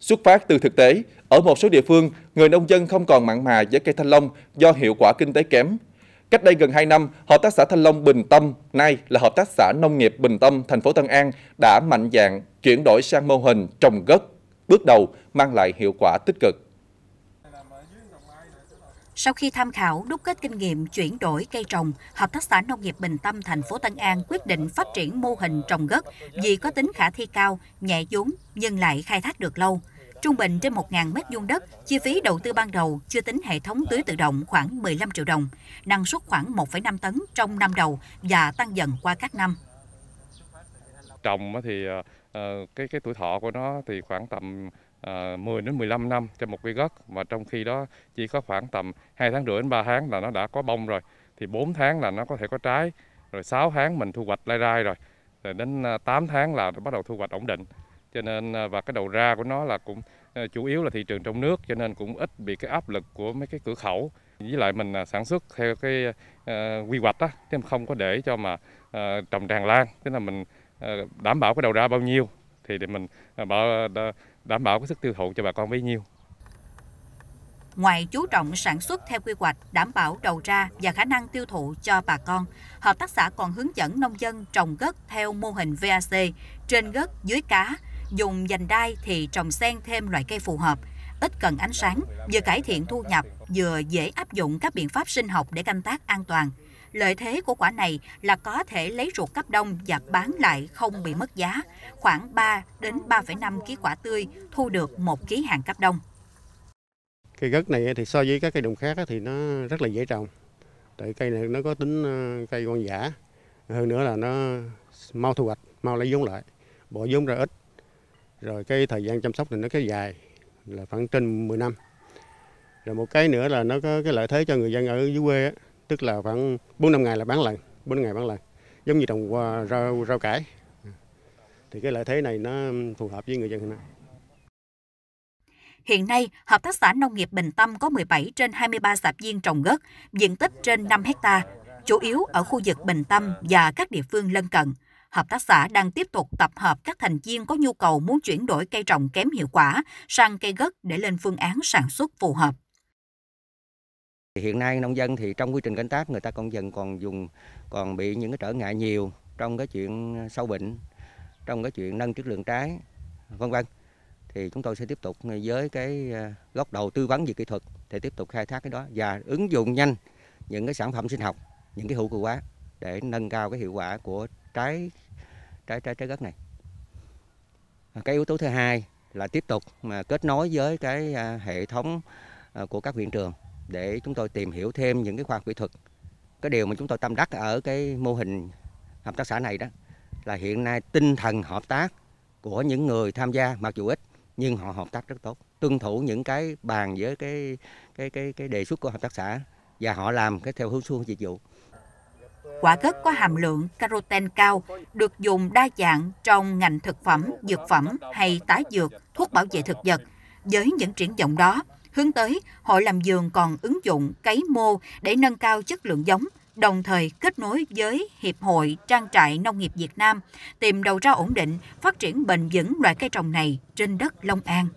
Xuất phát từ thực tế, ở một số địa phương, người nông dân không còn mặn mà với cây thanh long do hiệu quả kinh tế kém. Cách đây gần 2 năm, Hợp tác xã Thanh Long Bình Tâm, nay là Hợp tác xã Nông nghiệp Bình Tâm, thành phố Tân An, đã mạnh dạng chuyển đổi sang mô hình trồng gất, bước đầu mang lại hiệu quả tích cực. Sau khi tham khảo, đúc kết kinh nghiệm chuyển đổi cây trồng, Hợp tác xã Nông nghiệp Bình Tâm thành phố Tân An quyết định phát triển mô hình trồng gất vì có tính khả thi cao, nhẹ vốn nhưng lại khai thác được lâu. Trung bình trên 1.000 mét vuông đất, chi phí đầu tư ban đầu chưa tính hệ thống tưới tự động khoảng 15 triệu đồng, năng suất khoảng 1,5 tấn trong năm đầu và tăng dần qua các năm. Trồng thì ờ, ờ, cái cái tuổi thọ của nó thì khoảng tầm 10 ờ, đến 15 năm cho một cây gốc mà trong khi đó chỉ có khoảng tầm 2 tháng rưỡi đến 3 tháng là nó đã có bông rồi thì 4 tháng là nó có thể có trái rồi 6 tháng mình thu hoạch lai rai rồi rồi đến 8 tháng là bắt đầu thu hoạch ổn định cho nên à, và cái đầu ra của nó là cũng à, chủ yếu là thị trường trong nước cho nên cũng ít bị cái áp lực của mấy cái cửa khẩu với lại mình à, sản xuất theo cái uh, quy hoạch đó, chứ không có để cho mà uh, trồng tràn lan tức là mình uh, đảm bảo cái đầu ra bao nhiêu thì để mình bảo đảm bảo cái sức tiêu thụ cho bà con bấy nhiêu ngoài chú trọng sản xuất theo quy hoạch, đảm bảo đầu ra và khả năng tiêu thụ cho bà con, hợp tác xã còn hướng dẫn nông dân trồng gất theo mô hình VAC, trên gất dưới cá dùng dành đai thì trồng xen thêm loại cây phù hợp, ít cần ánh sáng, vừa cải thiện thu nhập, vừa dễ áp dụng các biện pháp sinh học để canh tác an toàn. Lợi thế của quả này là có thể lấy ruột cấp đông và bán lại không bị mất giá, khoảng 3 đến 3,5 kg quả tươi thu được 1 kg hàng cấp đông. Cây gất này thì so với các cây đồng khác thì nó rất là dễ trồng. Tại cây này nó có tính ờ, cây con giả hơn nữa là nó mau thu hoạch, mau lấy vốn lại, bỏ vốn ra ít rồi cái thời gian chăm sóc thì nó kéo dài là khoảng trên 10 năm rồi một cái nữa là nó có cái lợi thế cho người dân ở dưới quê á, tức là khoảng 4 năm ngày là bán lần 4 ngày bán lần giống như trồng rau rau cải thì cái lợi thế này nó phù hợp với người dân hiện nay Hiện nay, Hợp tác xã Nông nghiệp Bình Tâm có 17 trên 23 sạp viên trồng gất, diện tích trên 5 hecta, chủ yếu ở khu vực Bình Tâm và các địa phương lân cận hợp tác xã đang tiếp tục tập hợp các thành viên có nhu cầu muốn chuyển đổi cây trồng kém hiệu quả sang cây gất để lên phương án sản xuất phù hợp. Hiện nay nông dân thì trong quy trình canh tác người ta còn dần còn dùng còn bị những cái trở ngại nhiều trong cái chuyện sâu bệnh, trong cái chuyện nâng chất lượng trái, vân vân. Thì chúng tôi sẽ tiếp tục với cái à, góc đầu tư vấn về kỹ thuật để tiếp tục khai thác cái đó và ứng dụng nhanh những cái sản phẩm sinh học, những cái hữu cơ hóa để nâng cao cái hiệu quả của trái trái trái trái đất này à, cái yếu tố thứ hai là tiếp tục mà kết nối với cái à, hệ thống à, của các viện trường để chúng tôi tìm hiểu thêm những cái khoa học kỹ thuật cái điều mà chúng tôi tâm đắc ở cái mô hình hợp tác xã này đó là hiện nay tinh thần hợp tác của những người tham gia mặc dù ít nhưng họ hợp tác rất tốt tuân thủ những cái bàn với cái cái cái cái đề xuất của hợp tác xã và họ làm cái theo hướng xuông dịch vụ quả gất có hàm lượng caroten cao, được dùng đa dạng trong ngành thực phẩm, dược phẩm hay tái dược, thuốc bảo vệ thực vật. Với những triển vọng đó, hướng tới Hội làm giường còn ứng dụng cấy mô để nâng cao chất lượng giống, đồng thời kết nối với Hiệp hội Trang trại Nông nghiệp Việt Nam, tìm đầu ra ổn định, phát triển bền vững loại cây trồng này trên đất Long An.